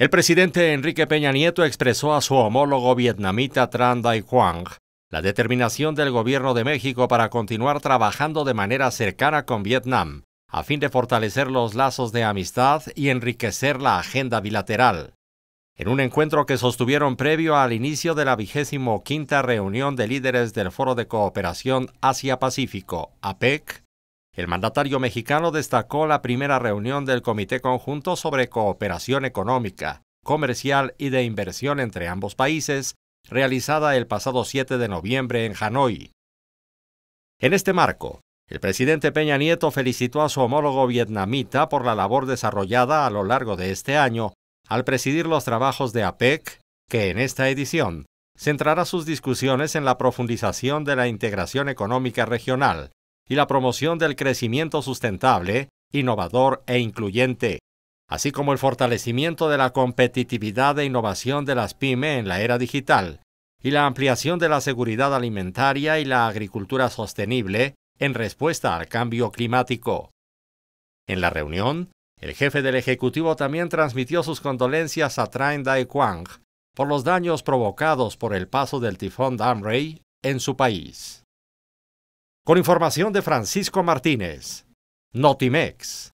El presidente Enrique Peña Nieto expresó a su homólogo vietnamita Tran Dai Quang la determinación del gobierno de México para continuar trabajando de manera cercana con Vietnam, a fin de fortalecer los lazos de amistad y enriquecer la agenda bilateral. En un encuentro que sostuvieron previo al inicio de la vigésimo quinta reunión de líderes del Foro de Cooperación Asia-Pacífico, APEC, el mandatario mexicano destacó la primera reunión del Comité Conjunto sobre Cooperación Económica, Comercial y de Inversión entre ambos países, realizada el pasado 7 de noviembre en Hanoi. En este marco, el presidente Peña Nieto felicitó a su homólogo vietnamita por la labor desarrollada a lo largo de este año al presidir los trabajos de APEC, que en esta edición centrará sus discusiones en la profundización de la integración económica regional, y la promoción del crecimiento sustentable, innovador e incluyente, así como el fortalecimiento de la competitividad e innovación de las pyme en la era digital, y la ampliación de la seguridad alimentaria y la agricultura sostenible en respuesta al cambio climático. En la reunión, el jefe del Ejecutivo también transmitió sus condolencias a Tran Dai Quang por los daños provocados por el paso del tifón Damrey en su país. Con información de Francisco Martínez, Notimex.